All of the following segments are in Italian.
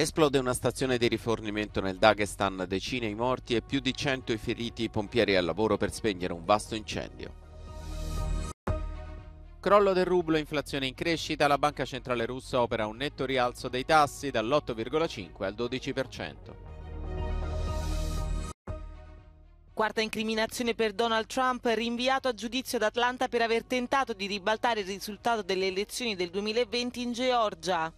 Esplode una stazione di rifornimento nel Dagestan, decine i morti e più di 100 i feriti, pompieri al lavoro per spegnere un vasto incendio. Crollo del rublo, inflazione in crescita, la banca centrale russa opera un netto rialzo dei tassi dall'8,5 al 12%. Quarta incriminazione per Donald Trump, rinviato a giudizio ad Atlanta per aver tentato di ribaltare il risultato delle elezioni del 2020 in Georgia.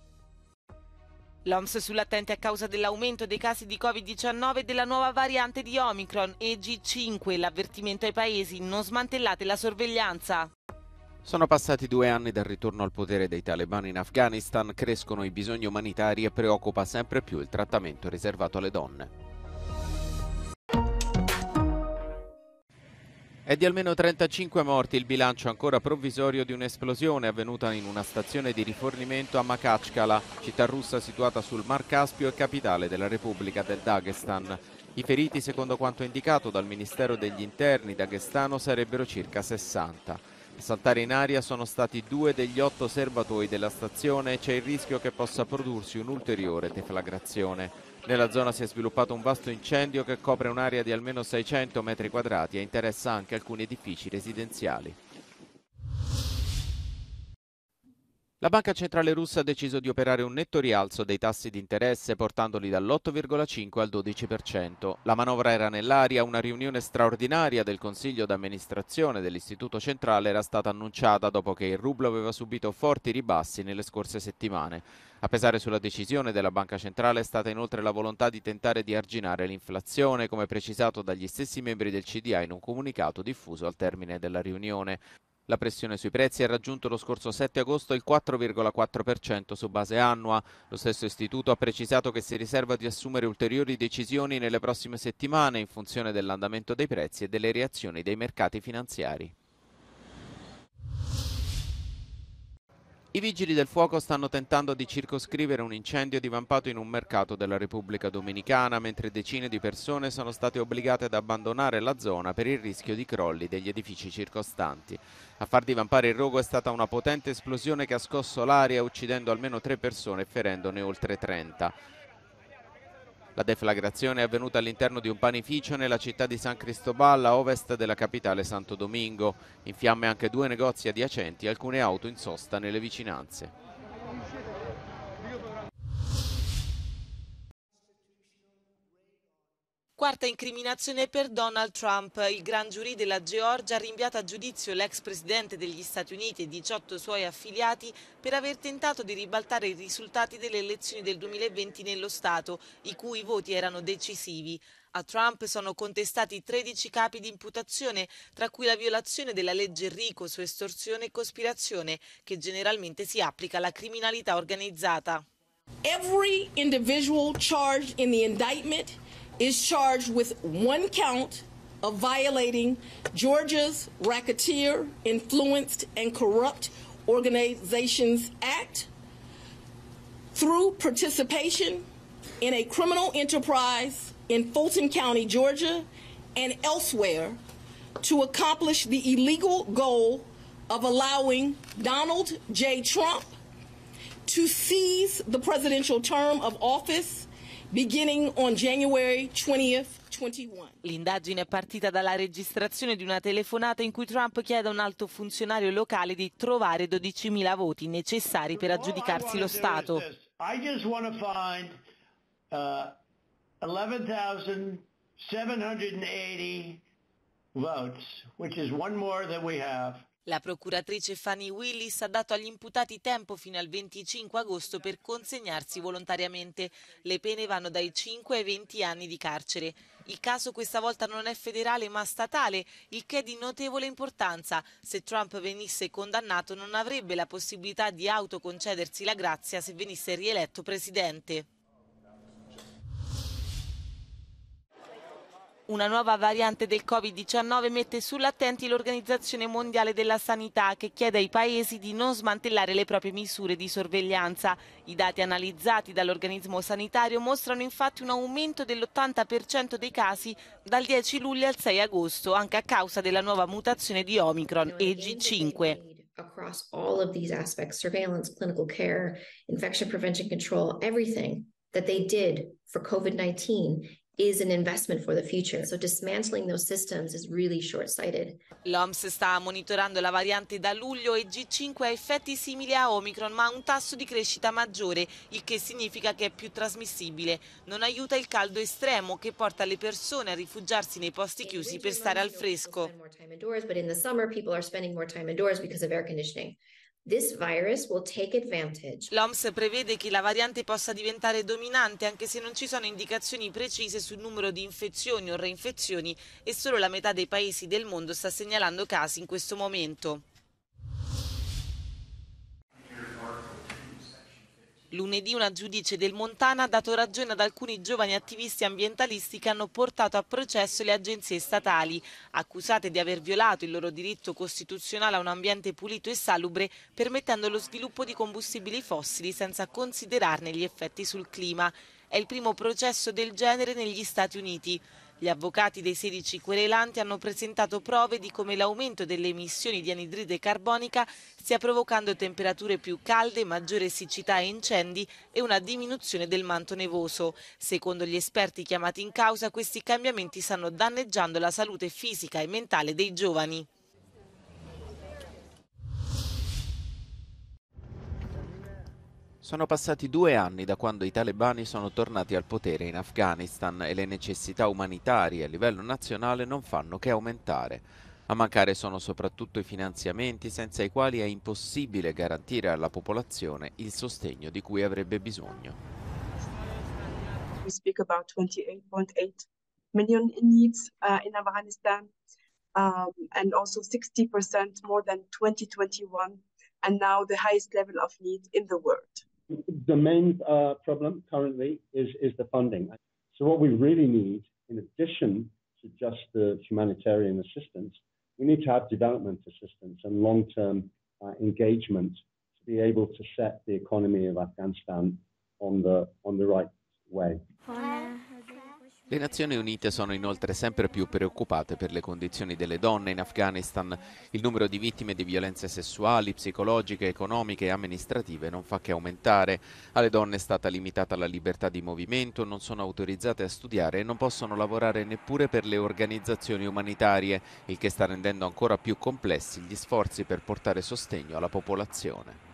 L'OMS sull'attente a causa dell'aumento dei casi di Covid-19 e della nuova variante di Omicron EG5, l'avvertimento ai paesi non smantellate la sorveglianza. Sono passati due anni dal ritorno al potere dei talebani in Afghanistan, crescono i bisogni umanitari e preoccupa sempre più il trattamento riservato alle donne. È di almeno 35 morti il bilancio ancora provvisorio di un'esplosione avvenuta in una stazione di rifornimento a Makhachkala, città russa situata sul Mar Caspio e capitale della Repubblica del Dagestan. I feriti, secondo quanto indicato dal Ministero degli Interni daghestano, sarebbero circa 60. A saltare in aria sono stati due degli otto serbatoi della stazione e c'è il rischio che possa prodursi un'ulteriore deflagrazione. Nella zona si è sviluppato un vasto incendio che copre un'area di almeno 600 metri quadrati e interessa anche alcuni edifici residenziali. La Banca Centrale Russa ha deciso di operare un netto rialzo dei tassi di interesse portandoli dall'8,5 al 12%. La manovra era nell'aria, una riunione straordinaria del Consiglio d'amministrazione dell'Istituto Centrale era stata annunciata dopo che il rublo aveva subito forti ribassi nelle scorse settimane. A pesare sulla decisione della Banca Centrale è stata inoltre la volontà di tentare di arginare l'inflazione, come precisato dagli stessi membri del CDA in un comunicato diffuso al termine della riunione. La pressione sui prezzi ha raggiunto lo scorso 7 agosto il 4,4% su base annua. Lo stesso istituto ha precisato che si riserva di assumere ulteriori decisioni nelle prossime settimane in funzione dell'andamento dei prezzi e delle reazioni dei mercati finanziari. I vigili del fuoco stanno tentando di circoscrivere un incendio divampato in un mercato della Repubblica Dominicana, mentre decine di persone sono state obbligate ad abbandonare la zona per il rischio di crolli degli edifici circostanti. A far divampare il rogo è stata una potente esplosione che ha scosso l'aria uccidendo almeno tre persone e ferendone oltre 30. La deflagrazione è avvenuta all'interno di un panificio nella città di San Cristobal, a ovest della capitale Santo Domingo. In fiamme anche due negozi adiacenti e alcune auto in sosta nelle vicinanze. Quarta incriminazione per Donald Trump. Il Gran Giurì della Georgia ha rinviato a giudizio l'ex presidente degli Stati Uniti e 18 suoi affiliati per aver tentato di ribaltare i risultati delle elezioni del 2020 nello Stato, i cui voti erano decisivi. A Trump sono contestati 13 capi di imputazione, tra cui la violazione della legge Rico su estorsione e cospirazione, che generalmente si applica alla criminalità organizzata. Every individual charged in the indictment is charged with one count of violating Georgia's Racketeer, Influenced, and Corrupt Organizations Act through participation in a criminal enterprise in Fulton County, Georgia, and elsewhere to accomplish the illegal goal of allowing Donald J. Trump to seize the presidential term of office beginning on January 20th, L'indagine è partita dalla registrazione di una telefonata in cui Trump chiede a un alto funzionario locale di trovare 12.000 voti necessari per aggiudicarsi lo Stato. Uh, votes, which is one more that we have. La procuratrice Fanny Willis ha dato agli imputati tempo fino al 25 agosto per consegnarsi volontariamente. Le pene vanno dai 5 ai 20 anni di carcere. Il caso questa volta non è federale ma statale, il che è di notevole importanza. Se Trump venisse condannato non avrebbe la possibilità di autoconcedersi la grazia se venisse rieletto presidente. Una nuova variante del Covid-19 mette sull'attenti l'Organizzazione Mondiale della Sanità che chiede ai paesi di non smantellare le proprie misure di sorveglianza. I dati analizzati dall'organismo sanitario mostrano infatti un aumento dell'80% dei casi dal 10 luglio al 6 agosto, anche a causa della nuova mutazione di Omicron EG5. Across all of these aspects surveillance, clinical care, infection prevention control, everything that they did for COVID 19 is an investment for the future. So dismantling those systems is really short-sighted. L'OMS sta monitorando la variante da luglio e G5 ha effetti simili a Omicron, ma ha un tasso di crescita maggiore, il che significa che è più trasmissibile. Non aiuta il caldo estremo che porta le persone a rifugiarsi nei posti chiusi per stare al fresco virus L'OMS prevede che la variante possa diventare dominante anche se non ci sono indicazioni precise sul numero di infezioni o reinfezioni e solo la metà dei paesi del mondo sta segnalando casi in questo momento. Lunedì una giudice del Montana ha dato ragione ad alcuni giovani attivisti ambientalisti che hanno portato a processo le agenzie statali, accusate di aver violato il loro diritto costituzionale a un ambiente pulito e salubre, permettendo lo sviluppo di combustibili fossili senza considerarne gli effetti sul clima. È il primo processo del genere negli Stati Uniti. Gli avvocati dei 16 querelanti hanno presentato prove di come l'aumento delle emissioni di anidride carbonica stia provocando temperature più calde, maggiore siccità e incendi e una diminuzione del manto nevoso. Secondo gli esperti chiamati in causa, questi cambiamenti stanno danneggiando la salute fisica e mentale dei giovani. Sono passati due anni da quando i talebani sono tornati al potere in Afghanistan e le necessità umanitarie a livello nazionale non fanno che aumentare. A mancare sono soprattutto i finanziamenti senza i quali è impossibile garantire alla popolazione il sostegno di cui avrebbe bisogno. We speak about 28.8 million in needs uh, in Afghanistan um, and also 60% more than 2021 and now the highest level of need in the world. the main uh, problem currently is, is the funding. So, what we really need, in addition to just the humanitarian assistance, we need to have development assistance and long term uh, engagement to be able to set the economy of Afghanistan on the, on the right way. Hi. Le Nazioni Unite sono inoltre sempre più preoccupate per le condizioni delle donne in Afghanistan. Il numero di vittime di violenze sessuali, psicologiche, economiche e amministrative non fa che aumentare. Alle donne è stata limitata la libertà di movimento, non sono autorizzate a studiare e non possono lavorare neppure per le organizzazioni umanitarie, il che sta rendendo ancora più complessi gli sforzi per portare sostegno alla popolazione.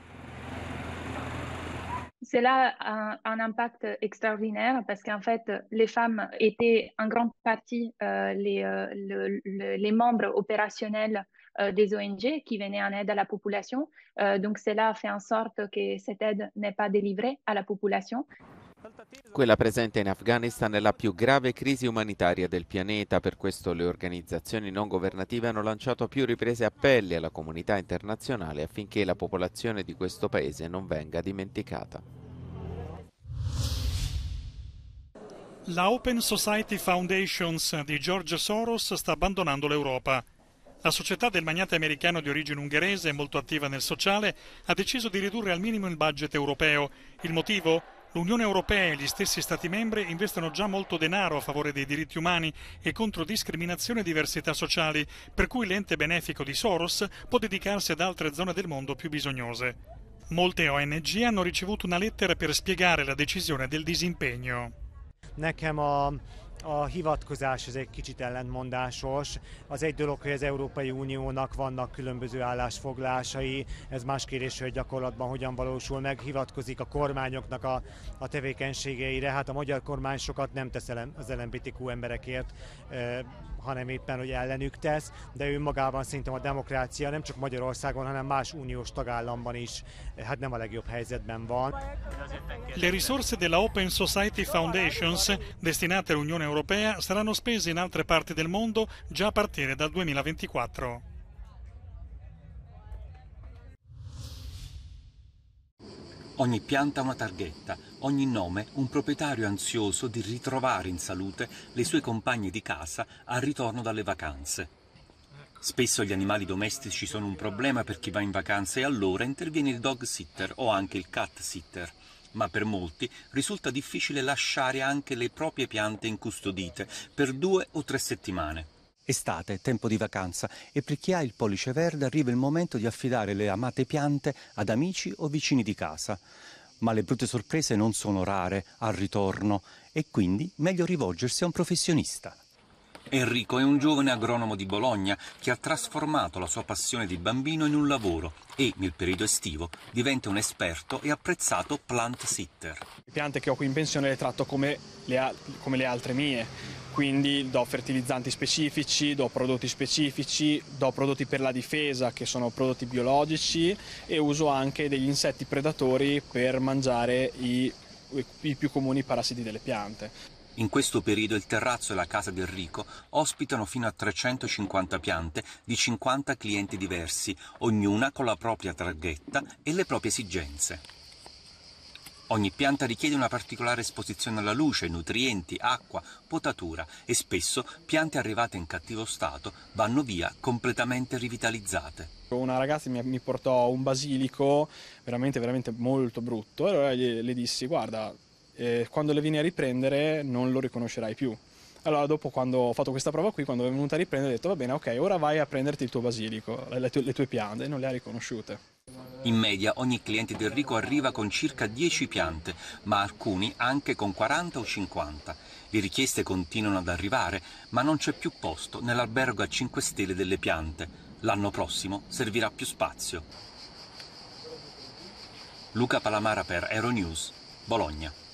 cela a un impact extraordinaire parce qu'en fait, les femmes étaient en grande partie euh, euh, les, membres opérationnels euh, des ONG qui venaient en aide à la population. donc, cela fait en sorte que cette aide n'est pas délivrée à la population. Quella presente in Afghanistan è la più grave crisi umanitaria del pianeta, per questo le organizzazioni non governative hanno lanciato a più riprese appelli alla comunità internazionale affinché la popolazione di questo paese non venga dimenticata. La Open Society Foundations di George Soros sta abbandonando l'Europa. La società del magnate americano di origine ungherese, molto attiva nel sociale, ha deciso di ridurre al minimo il budget europeo. Il motivo? L'Unione Europea e gli stessi Stati membri investono già molto denaro a favore dei diritti umani e contro discriminazione e diversità sociali, per cui l'ente benefico di Soros può dedicarsi ad altre zone del mondo più bisognose. Molte ONG hanno ricevuto una lettera per spiegare la decisione del disimpegno. Nekem a a hivatkozás ez egy kicsit ellentmondásos. Az egy dolog, hogy az Európai Uniónak vannak különböző állásfoglásai, ez más kérés, hogy gyakorlatban hogyan valósul meg, hivatkozik a kormányoknak a, a tevékenységeire. Hát a magyar kormány sokat nem tesz az LMBTQ emberekért hanem éppen, hogy ellenük tesz, de ő magában szerintem a demokrácia nem csak Magyarországon, hanem más uniós tagállamban is hát nem a legjobb helyzetben van. Le risorse della Open Society Foundations destinate all'Unione Europea saranno spese in altre parti del mondo già a partire dal 2024. Ogni pianta una targhetta, ogni nome un proprietario ansioso di ritrovare in salute le sue compagne di casa al ritorno dalle vacanze. Spesso gli animali domestici sono un problema per chi va in vacanza e allora interviene il dog sitter o anche il cat sitter ma per molti risulta difficile lasciare anche le proprie piante incustodite per due o tre settimane. Estate, tempo di vacanza e per chi ha il pollice verde arriva il momento di affidare le amate piante ad amici o vicini di casa. Ma le brutte sorprese non sono rare al ritorno e quindi meglio rivolgersi a un professionista. Enrico è un giovane agronomo di Bologna che ha trasformato la sua passione di bambino in un lavoro e nel periodo estivo diventa un esperto e apprezzato plant sitter. Le piante che ho qui in pensione le tratto come le, come le altre mie, quindi do fertilizzanti specifici, do prodotti specifici, do prodotti per la difesa che sono prodotti biologici e uso anche degli insetti predatori per mangiare i, i più comuni parassiti delle piante. In questo periodo il terrazzo e la casa del Rico ospitano fino a 350 piante di 50 clienti diversi, ognuna con la propria targhetta e le proprie esigenze. Ogni pianta richiede una particolare esposizione alla luce, nutrienti, acqua, potatura e spesso piante arrivate in cattivo stato vanno via completamente rivitalizzate. Una ragazza mi, portò un basilico veramente, veramente molto brutto e allora le, dissi guarda, eh, quando le vieni a riprendere non lo riconoscerai più. Allora dopo quando ho fatto questa prova qui, quando è venuta a riprendere, ho detto va bene, ok, ora vai a prenderti il tuo basilico, le tue, le tue piante, non le ha riconosciute. In media ogni cliente del Rico arriva con circa 10 piante, ma alcuni anche con 40 o 50. Le richieste continuano ad arrivare, ma non c'è più posto nell'albergo a 5 stelle delle piante. L'anno prossimo servirà più spazio. Luca Palamara per Aeronews, Bologna.